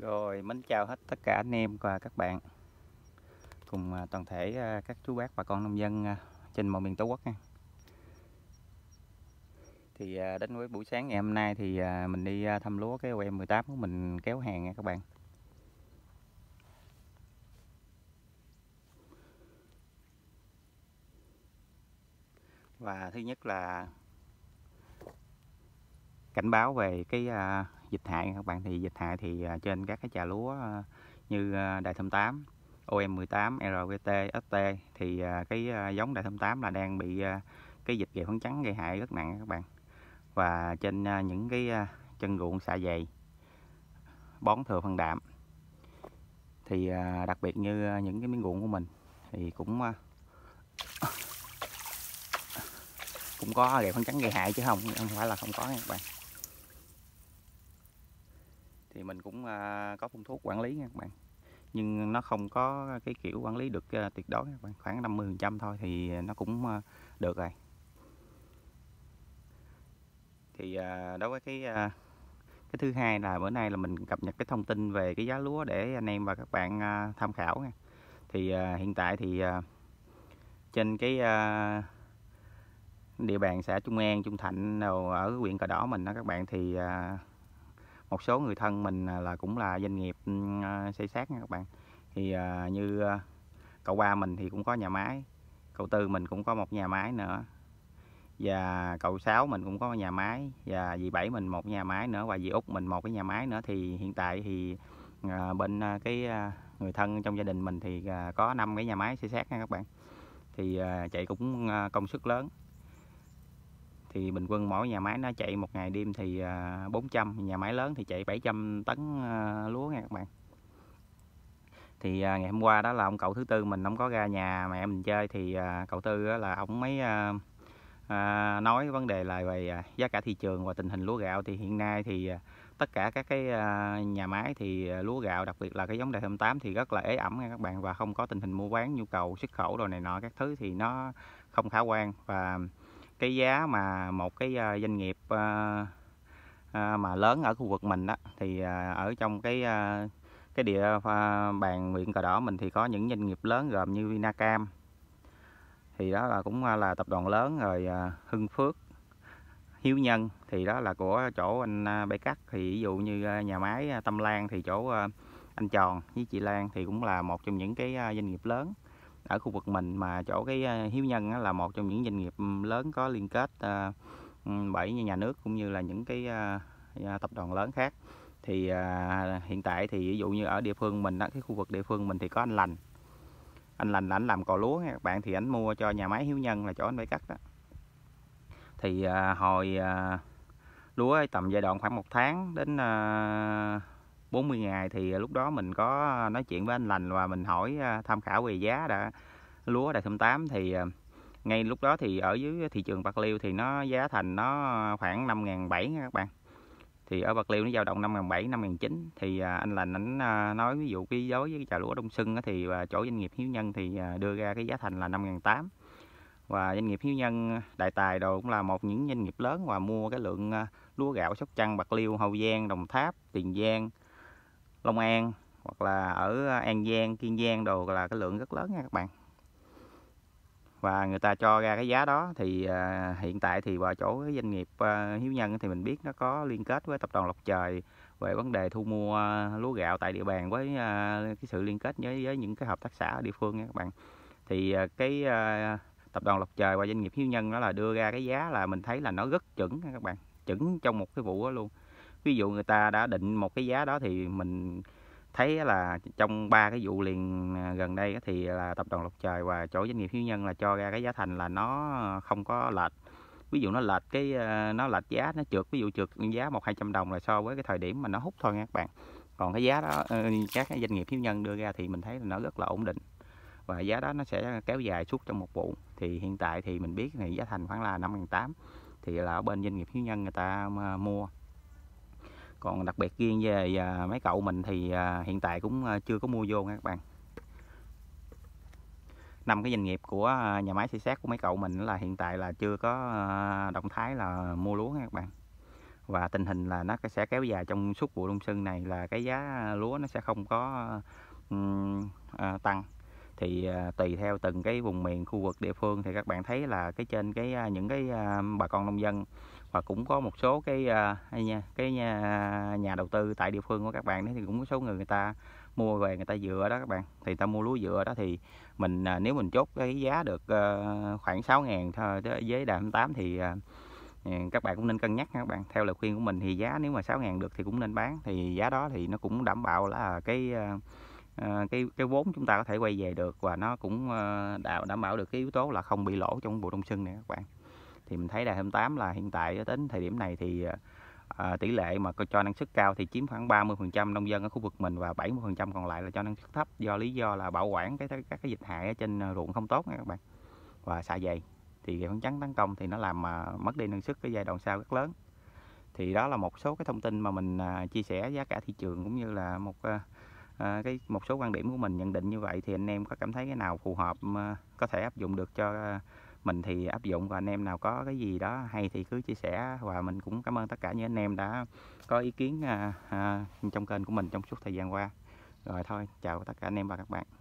Rồi, mến chào hết tất cả anh em và các bạn Cùng à, toàn thể à, các chú bác bà con nông dân à, trên mọi miền Tổ quốc nha Thì đến với buổi sáng ngày hôm nay thì mình đi thăm lúa cái OM 18 của mình kéo hàng nha các bạn Và thứ nhất là cảnh báo về cái à, dịch hại các bạn thì dịch hại thì à, trên các cái trà lúa à, như đại thâm 8 OM18 RVT ST thì cái giống đại thâm 8 là đang bị cái dịch ghẻ phấn trắng gây hại rất nặng các bạn và trên những cái chân ruộng xạ dày bón thừa phân đạm thì đặc biệt như những cái miếng ruộng của mình thì cũng cũng có ghẻ phấn trắng gây hại chứ không không phải là không có nha các bạn thì mình cũng à, có phun thuốc quản lý nha các bạn nhưng nó không có cái kiểu quản lý được à, tuyệt đối các bạn khoảng 50 trăm thôi thì nó cũng à, được rồi thì đối với cái cái thứ hai là bữa nay là mình cập nhật cái thông tin về cái giá lúa để anh em và các bạn tham khảo nha thì hiện tại thì trên cái địa bàn xã Trung An, Trung Thạnh ở huyện Cờ Đỏ mình đó các bạn thì một số người thân mình à, là cũng là doanh nghiệp à, xây xác nha các bạn thì à, như cậu ba mình thì cũng có nhà máy cậu tư mình cũng có một nhà máy nữa và cậu sáu mình cũng có nhà máy và dì bảy mình một nhà máy nữa và dì út mình một cái nhà máy nữa thì hiện tại thì bên cái người thân trong gia đình mình thì có năm cái nhà máy xây xác nha các bạn thì chạy cũng công suất lớn thì bình quân mỗi nhà máy nó chạy một ngày đêm thì 400 à, nhà máy lớn thì chạy 700 tấn à, lúa nha các bạn thì à, ngày hôm qua đó là ông cậu thứ tư mình không có ra nhà mẹ mình chơi thì cậu tư là ông mới nói vấn đề là về giá cả thị trường và tình hình lúa gạo thì hiện nay thì tất cả các cái nhà máy thì lúa gạo đặc biệt là cái giống đề 28 thì rất là ế ẩm nha các bạn và không có tình hình mua bán nhu cầu xuất khẩu đồ này nọ các thứ thì nó không khả quan và cái giá mà một cái à, doanh nghiệp à, à, mà lớn ở khu vực mình đó thì ở trong cái cái địa bàn huyện Cờ Đỏ mình thì có những doanh nghiệp lớn gồm như Vinacam thì đó là cũng là tập đoàn lớn rồi Hưng Phước Hiếu Nhân thì đó là của chỗ anh Bảy Cắt thì ví dụ như nhà máy Tâm Lan thì chỗ anh Tròn với chị Lan thì cũng là một trong những cái doanh nghiệp lớn ở khu vực mình mà chỗ cái ờ, Hiếu Nhân là một trong những doanh nghiệp lớn có liên kết ờ, bởi nhà nước cũng như là những cái ờ, tập đoàn lớn khác thì hiện tại thì ví dụ như ở địa phương mình đó, cái khu vực địa phương mình thì có anh lành anh lành là anh làm cò lúa nha các bạn thì anh mua cho nhà máy hiếu nhân là chỗ anh phải cắt đó thì hồi lúa tầm giai đoạn khoảng một tháng đến 40 ngày thì lúc đó mình có ờ, nói chuyện với anh Lành và mình hỏi ờ, tham khảo về giá đã lúa Đại Thâm 8 thì ờ, ngay lúc đó thì ở dưới thị trường Bạc Liêu thì nó giá thành nó khoảng 5.700 các bạn thì ở Bạc Liêu nó dao động 5.700 5.900 thì anh Lành anh nói ví dụ cái dối với cái trà lúa Đông Sưng thì chỗ doanh nghiệp hiếu nhân thì đưa ra cái giá thành là 5.800 và doanh nghiệp hiếu nhân đại tài đồ cũng là một những doanh nghiệp lớn và mua cái lượng lúa gạo sóc trăng bạc liêu hậu giang đồng tháp tiền giang Long An hoặc là ở à, An Giang, Kiên Giang đồ là cái lượng rất lớn nha các bạn và người ta cho ra cái giá đó thì à, hiện tại thì vào chỗ cái doanh nghiệp à, Hiếu Nhân thì mình biết nó có liên kết với tập đoàn Lộc Trời về vấn đề thu mua à, lúa gạo tại địa bàn với à, cái sự liên kết với, với những cái hợp tác xã ở địa phương nha các bạn thì à, cái à, tập đoàn Lộc Trời và doanh nghiệp Hiếu Nhân đó là đưa ra cái giá là mình thấy là nó rất chuẩn các bạn chuẩn trong một cái vụ đó luôn ví dụ người ta đã định một cái giá đó thì mình thấy là trong ba cái vụ liền à, gần đây thì là tập đoàn lộc trời và chỗ doanh nghiệp hiếu nhân là cho ra cái giá thành là nó không có lệch ví dụ nó lệch cái à, nó lệch giá nó trượt ví dụ trượt giá một hai trăm đồng là so với cái thời điểm mà nó hút thôi nha các bạn còn cái giá đó ờ, các doanh nghiệp hiếu nhân đưa ra thì mình thấy là nó rất là ổn định và giá đó nó sẽ kéo dài suốt trong một vụ thì hiện tại thì mình biết thì giá thành khoảng là năm tám thì là ở bên doanh nghiệp hiếu nhân người ta à, mua còn đặc biệt riêng về à, mấy cậu mình thì à, hiện tại cũng à, chưa có mua vô nha các bạn năm cái doanh nghiệp của nhà máy xây sát của mấy cậu mình là hiện tại là chưa có động thái là mua lúa nha các bạn và tình hình là nó sẽ kéo dài trong suốt vụ đông xuân này là cái giá lúa nó sẽ không có um, à, tăng thì à, tùy theo từng cái vùng miền khu vực địa phương thì các bạn thấy là cái trên cái à, những cái à, bà con nông dân và cũng có một số cái cái nhà, nhà đầu tư tại địa phương của các bạn đấy thì cũng có số người người ta mua về người ta dựa đó các bạn thì ta mua lúa dựa đó thì mình nếu mình chốt cái giá được ờ, khoảng 6 ngàn với đạm 8 thì ừ, các bạn cũng nên cân nhắc các bạn theo lời khuyên của mình thì giá nếu mà 6 ngàn được thì cũng nên bán thì giá đó thì nó cũng đảm bảo là cái Ờ, cái cái vốn chúng ta có thể quay về được và nó cũng ờ, đảm đảm bảo được cái yếu tố là không bị lỗ trong vụ đông xuân này các bạn thì mình thấy là 28 là hiện tại đến thời điểm này thì à, tỷ lệ mà cho năng suất cao thì chiếm khoảng 30% nông dân ở khu vực mình và 70% còn lại là cho năng suất thấp do lý do là bảo quản cái các cái dịch hại ở trên ruộng không tốt nha các bạn và xạ dày thì phản trắng tấn công thì nó làm mà mất đi năng suất cái giai đoạn sau rất lớn thì đó là một số cái thông tin mà mình chia sẻ giá cả thị trường cũng như là một à, cái một số quan điểm của mình nhận định như vậy thì anh em có cảm thấy cái nào phù hợp có thể áp dụng được cho à, mình thì áp dụng và anh em nào có cái gì đó hay thì cứ chia sẻ và mình cũng cảm ơn tất cả những anh em đã có ý kiến à, à, trong kênh của mình trong suốt thời gian qua rồi thôi chào tất cả anh em và các bạn